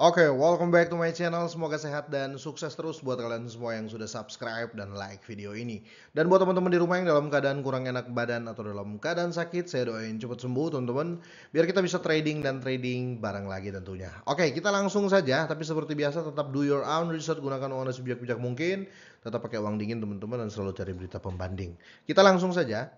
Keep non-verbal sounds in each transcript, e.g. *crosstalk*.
Oke, okay, welcome back to my channel. Semoga sehat dan sukses terus buat kalian semua yang sudah subscribe dan like video ini. Dan buat teman-teman di rumah yang dalam keadaan kurang enak badan atau dalam keadaan sakit, saya doain cepat sembuh teman-teman. Biar kita bisa trading dan trading bareng lagi tentunya. Oke, okay, kita langsung saja. Tapi seperti biasa tetap do your own research, gunakan uang sebijak-bijak mungkin. Tetap pakai uang dingin teman-teman dan selalu cari berita pembanding. Kita langsung saja.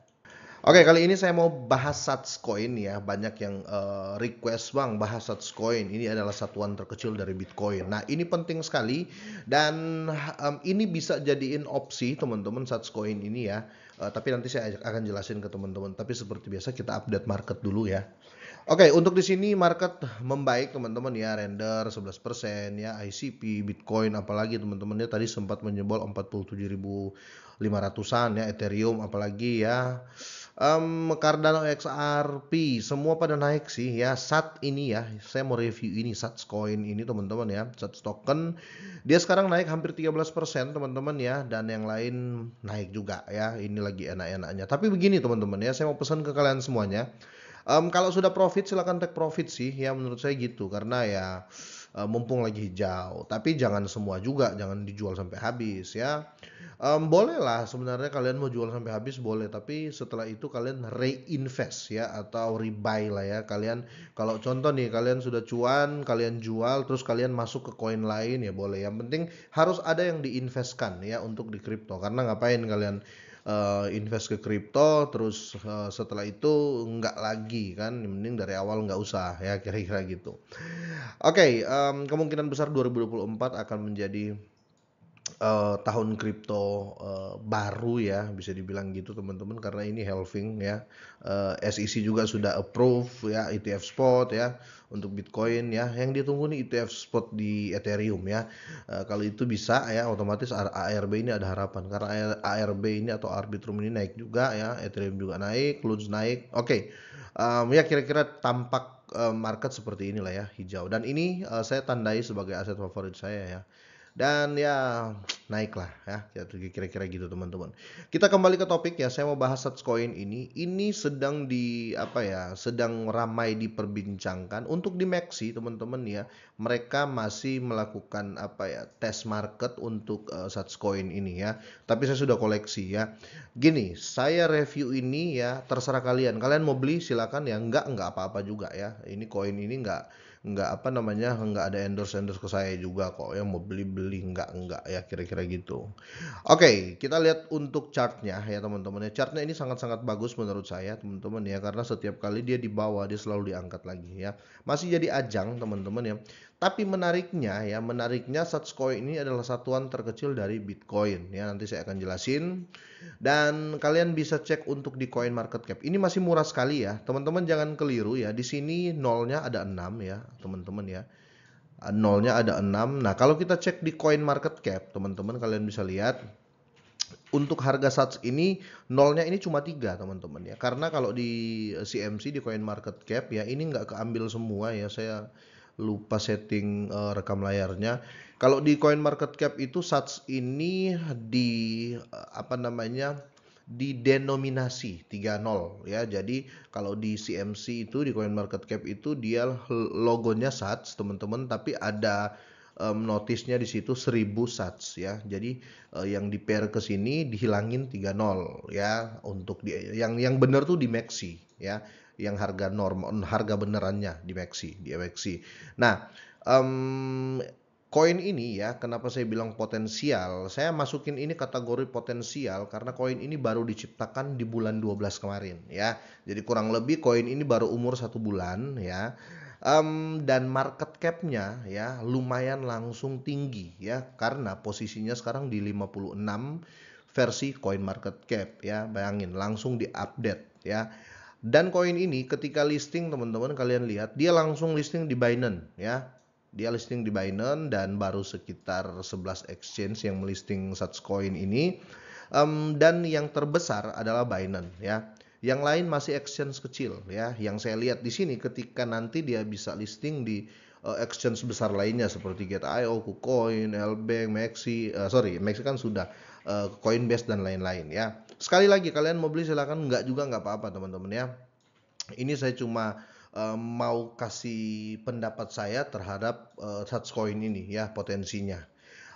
Oke, kali ini saya mau bahas Satscoin ya. Banyak yang uh, request bang bahas Satscoin. Ini adalah satuan terkecil dari Bitcoin. Nah, ini penting sekali dan um, ini bisa jadiin opsi teman-teman Satscoin ini ya. Uh, tapi nanti saya akan jelasin ke teman-teman. Tapi seperti biasa kita update market dulu ya. Oke, untuk di sini market membaik teman-teman ya. Render 11% ya, ICP, Bitcoin apalagi teman teman ya tadi sempat menyebol 47.500-an ya, Ethereum apalagi ya um, Cardano XRP semua pada naik sih ya saat ini ya saya mau review ini saat coin ini teman-teman ya SAT token dia sekarang naik hampir 13% teman-teman ya dan yang lain naik juga ya ini lagi enak-enaknya tapi begini teman-teman ya saya mau pesan ke kalian semuanya um, kalau sudah profit silahkan take profit sih ya menurut saya gitu karena ya Eh, mumpung lagi hijau. Tapi jangan semua juga, jangan dijual sampai habis ya. Um, boleh lah sebenarnya kalian mau jual sampai habis boleh, tapi setelah itu kalian reinvest ya atau rebuy lah ya. Kalian kalau contoh nih kalian sudah cuan, kalian jual terus kalian masuk ke koin lain ya boleh. Yang penting harus ada yang diinvestkan ya untuk di kripto karena ngapain kalian uh, invest ke kripto terus uh, setelah itu nggak lagi kan mending dari awal nggak usah ya *laughs* kira-kira gitu oke okay, um, kemungkinan besar 2024 akan menjadi uh, tahun kripto uh, baru ya bisa dibilang gitu teman-teman karena ini halving ya uh, eh, SEC juga sudah approve ya ETF spot ya untuk Bitcoin ya yang ditunggu nih ETF spot di Ethereum ya uh, kalau itu bisa ya otomatis ARB ini ada harapan karena ARB ini atau Arbitrum ini naik juga ya Ethereum juga naik close naik oke okay. um, ya kira-kira tampak market seperti inilah ya hijau dan ini uh, saya tandai sebagai aset favorit saya ya dan ya naiklah ya kira-kira gitu teman-teman kita kembali ke topik ya saya mau bahas coin ini ini sedang di apa ya sedang ramai diperbincangkan untuk di Maxi teman-teman ya mereka masih melakukan apa ya tes market untuk uh, eh, coin ini ya tapi saya sudah koleksi ya gini saya review ini ya terserah kalian kalian mau beli silakan ya enggak enggak apa-apa juga ya ini koin ini enggak nggak apa namanya nggak ada endorse endorse ke saya juga kok yang mau beli beli nggak nggak ya kira-kira gitu oke kita lihat untuk chartnya ya teman-teman ya chartnya ini sangat-sangat bagus menurut saya teman-teman ya karena setiap kali dia dibawa dia selalu diangkat lagi ya masih jadi ajang teman-teman ya tapi menariknya ya, menariknya Satoshi ini adalah satuan terkecil dari Bitcoin ya. Nanti saya akan jelasin. Dan kalian bisa cek untuk di Coin Market Cap. Ini masih murah sekali ya. Teman-teman jangan keliru ya. Di sini nolnya ada 6 ya, teman-teman ya. Nolnya ada 6. Nah, kalau kita cek di Coin Market Cap, teman-teman kalian bisa lihat untuk harga sats ini nolnya ini cuma tiga teman-teman ya karena kalau di CMC eh, di Coin Market Cap ya ini nggak keambil semua ya saya lupa setting uh, rekam layarnya. Kalau di Coin Market Cap itu sats ini di uh, apa namanya? di denominasi 30 ya. Jadi kalau di CMC itu di Coin Market Cap itu dia logonya sats teman-teman tapi ada um, notisnya di situ 1000 sats ya. Jadi uh, yang di pair ke sini dihilangin 30 ya untuk di yang yang benar tuh di Maxi ya yang harga normal harga benerannya di Maxi di MXC. Nah, um, koin ini ya, kenapa saya bilang potensial? Saya masukin ini kategori potensial karena koin ini baru diciptakan di bulan 12 kemarin ya. Jadi kurang lebih koin ini baru umur satu bulan ya. Um, dan market cap-nya ya lumayan langsung tinggi ya karena posisinya sekarang di 56 versi coin market cap ya bayangin langsung di update ya dan koin ini ketika listing teman-teman kalian lihat dia langsung listing di Binance ya. Dia listing di Binance dan baru sekitar 11 exchange yang melisting such koin ini. Um, dan yang terbesar adalah Binance ya. Yang lain masih exchange kecil ya. Yang saya lihat di sini ketika nanti dia bisa listing di uh, exchange besar lainnya seperti GetIO, KuCoin, Lbank, Maxi, uh, sorry Maxi kan sudah uh, Coinbase dan lain-lain ya. Sekali lagi kalian mau beli silahkan nggak juga nggak apa-apa teman-teman ya. Ini saya cuma uh, mau kasih pendapat saya terhadap uh, eh, Coin ini ya potensinya.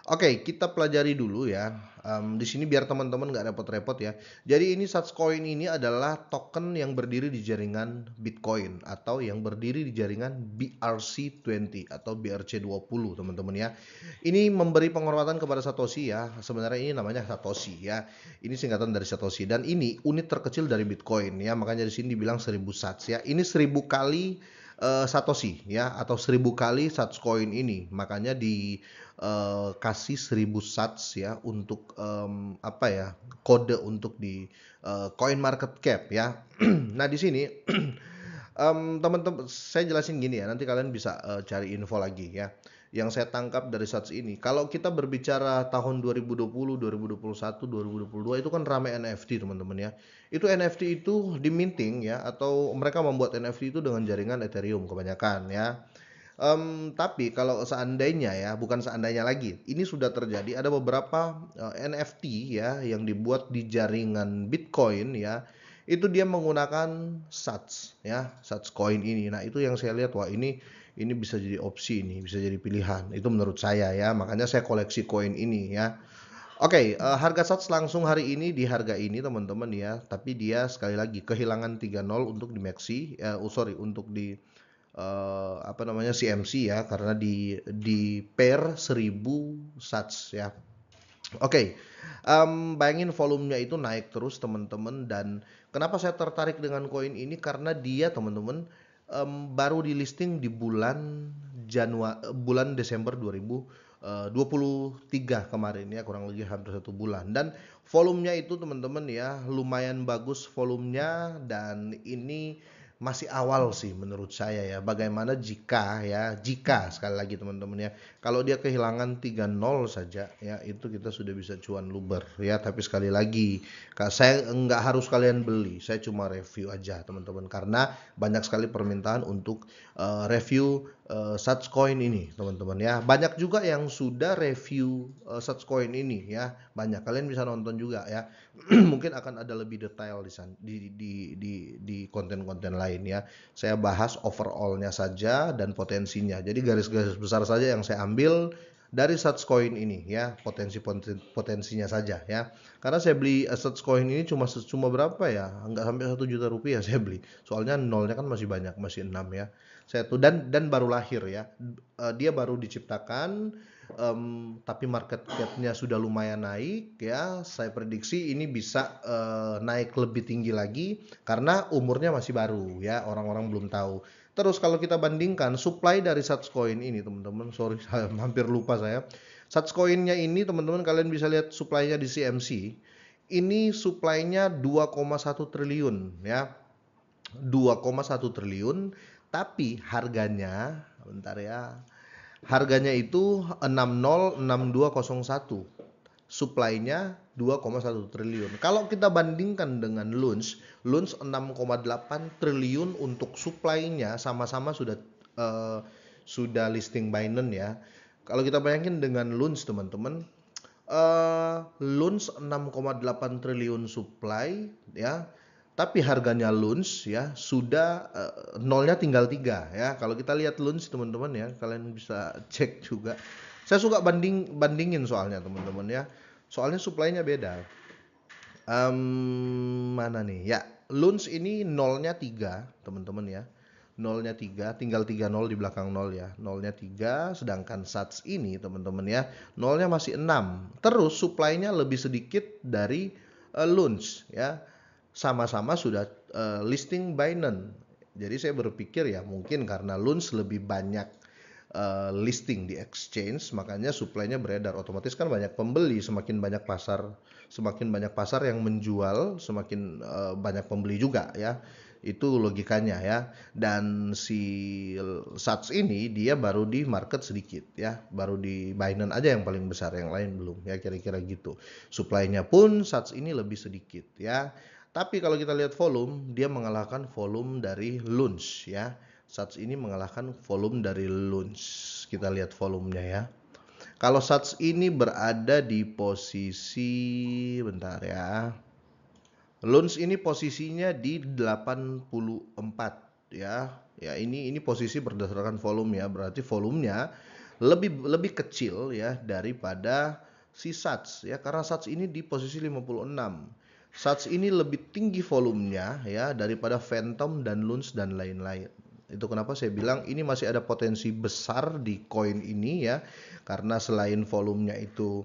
Oke, okay, kita pelajari dulu ya. Um, di sini biar teman-teman nggak repot-repot ya. Jadi ini Satchcoin ini adalah token yang berdiri di jaringan Bitcoin atau yang berdiri di jaringan BRC20 atau BRC20 teman-teman ya. Ini memberi penghormatan kepada Satoshi ya. Sebenarnya ini namanya Satoshi ya. Ini singkatan dari Satoshi dan ini unit terkecil dari Bitcoin ya. Makanya di sini dibilang 1000 sats ya. Ini 1000 kali uh, satoshi ya atau seribu kali sats koin ini makanya di uh, kasih seribu sats ya untuk um, apa ya kode untuk di uh, coin market cap ya *clears throat* nah di sini um, *clears throat* teman-teman saya jelasin gini ya nanti kalian bisa uh, cari info lagi ya yang saya tangkap dari Sats ini. Kalau kita berbicara tahun 2020, 2021, 2022 itu kan ramai NFT teman-teman ya. Itu NFT itu di minting ya atau mereka membuat NFT itu dengan jaringan Ethereum kebanyakan ya. Um, tapi kalau seandainya ya, bukan seandainya lagi, ini sudah terjadi ada beberapa uh, eh, NFT ya yang dibuat di jaringan Bitcoin ya. Itu dia menggunakan sats ya, sats coin ini. Nah, itu yang saya lihat wah ini ini bisa jadi opsi ini bisa jadi pilihan itu menurut saya ya makanya saya koleksi koin ini ya Oke, okay, uh, eh, harga sats langsung hari ini di harga ini teman-teman ya, tapi dia sekali lagi kehilangan 30 untuk di Maxi, uh, sorry untuk di uh, apa namanya CMC ya, karena di di pair 1000 sats ya. Oke, okay. um, bayangin volumenya itu naik terus teman-teman dan kenapa saya tertarik dengan koin ini karena dia teman-teman um, baru di listing di bulan Januari eh, bulan Desember 2023 eh, kemarin ya kurang lebih hampir satu bulan dan volumenya itu teman-teman ya lumayan bagus volumenya dan ini masih awal sih menurut saya ya. Bagaimana jika ya, jika sekali lagi teman-teman ya, kalau dia kehilangan 3-0 saja ya itu kita sudah bisa cuan luber ya. Tapi sekali lagi, saya nggak harus kalian beli, saya cuma review aja teman-teman karena banyak sekali permintaan untuk uh, review uh, coin ini teman-teman ya banyak juga yang sudah review uh, coin ini ya banyak kalian bisa nonton juga ya *clears throat* mungkin akan ada lebih detail di di di di, di konten-konten lain ya saya bahas overallnya saja dan potensinya jadi garis-garis besar saja yang saya ambil dari coin ini ya potensi potensinya saja ya karena saya beli eh, coin ini cuma cuma berapa ya nggak sampai satu juta rupiah saya beli soalnya nolnya kan masih banyak masih enam ya saya tuh dan dan baru lahir ya eh, dia baru diciptakan um, tapi market capnya sudah lumayan naik ya saya prediksi ini bisa uh, naik lebih tinggi lagi karena umurnya masih baru ya orang-orang belum tahu Terus kalau kita bandingkan supply dari Coin ini teman-teman, sorry *laughs* hampir lupa saya. Coin-nya ini teman-teman kalian bisa lihat supply-nya di CMC. Ini supply-nya 2,1 triliun ya. 2,1 triliun tapi harganya bentar ya. Harganya itu 606201 supply-nya 2,1 triliun. Kalau kita bandingkan dengan Luns, Luns 6,8 triliun untuk supply-nya sama-sama sudah uh, sudah listing Binance ya. Kalau kita bayangin dengan Luns teman-teman, uh, eh, 6,8 triliun supply ya. Tapi harganya Luns ya sudah uh, nolnya tinggal tiga ya. Kalau kita lihat Luns teman-teman ya, kalian bisa *laughs* cek juga saya suka banding bandingin soalnya teman-teman ya. Soalnya suplainya beda. Um, mana nih? Ya, Luns ini nolnya tiga teman-teman ya. Nolnya tiga, tinggal tiga nol di belakang nol ya. Nolnya tiga. sedangkan Sats ini teman-teman ya, nolnya masih enam. Terus suplainya lebih sedikit dari uh, eh, Luns ya. Sama-sama sudah uh, listing Binance. Jadi saya berpikir ya mungkin karena Luns lebih banyak Eh, listing di exchange, makanya suplainya beredar. Otomatis kan banyak pembeli, semakin banyak pasar, semakin banyak pasar yang menjual, semakin uh, banyak pembeli juga ya. Itu logikanya ya. Dan si sats ini dia baru di market sedikit ya, baru di Binance aja yang paling besar, yang lain belum ya kira-kira gitu. Suplainya pun sats ini lebih sedikit ya. Tapi kalau kita lihat volume, dia mengalahkan volume dari Lunch ya Sats ini mengalahkan volume dari Lunch. Kita lihat volumenya ya. Kalau Sats ini berada di posisi bentar ya. Lunch ini posisinya di 84 ya. Ya ini ini posisi berdasarkan volume ya. Berarti volumenya lebih lebih kecil ya daripada si Sats ya karena Sats ini di posisi 56. Sats ini lebih tinggi volumenya ya daripada Phantom dan Luns dan lain-lain. Itu kenapa saya bilang ini masih ada potensi besar di koin ini ya, karena selain volumenya itu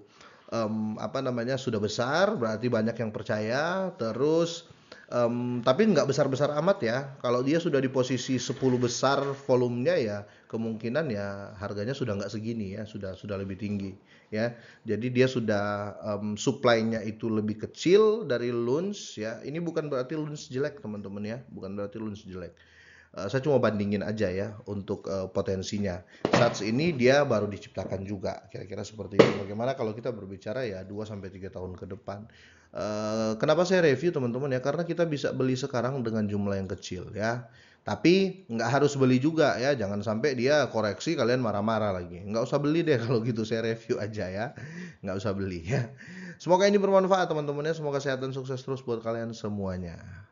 um, apa namanya sudah besar, berarti banyak yang percaya. Terus um, tapi nggak besar-besar amat ya. Kalau dia sudah di posisi 10 besar volumenya ya kemungkinan ya harganya sudah nggak segini ya, sudah sudah lebih tinggi ya. Jadi dia sudah um, supply-nya itu lebih kecil dari loans ya. Ini bukan berarti loans jelek teman-teman ya, bukan berarti loans jelek. Eh, saya cuma bandingin aja ya untuk uh, potensinya. Saat ini dia baru diciptakan juga, kira-kira seperti itu. Bagaimana kalau kita berbicara ya 2 sampai 3 tahun ke depan. Uh, kenapa saya review teman-teman ya? Karena kita bisa beli sekarang dengan jumlah yang kecil ya. Tapi nggak harus beli juga ya, jangan sampai dia koreksi kalian marah-marah lagi. Nggak usah beli deh *laughs* kalau gitu, saya review aja ya. Nggak usah beli ya. Semoga ini bermanfaat teman-teman ya, semoga dan sukses terus buat kalian semuanya.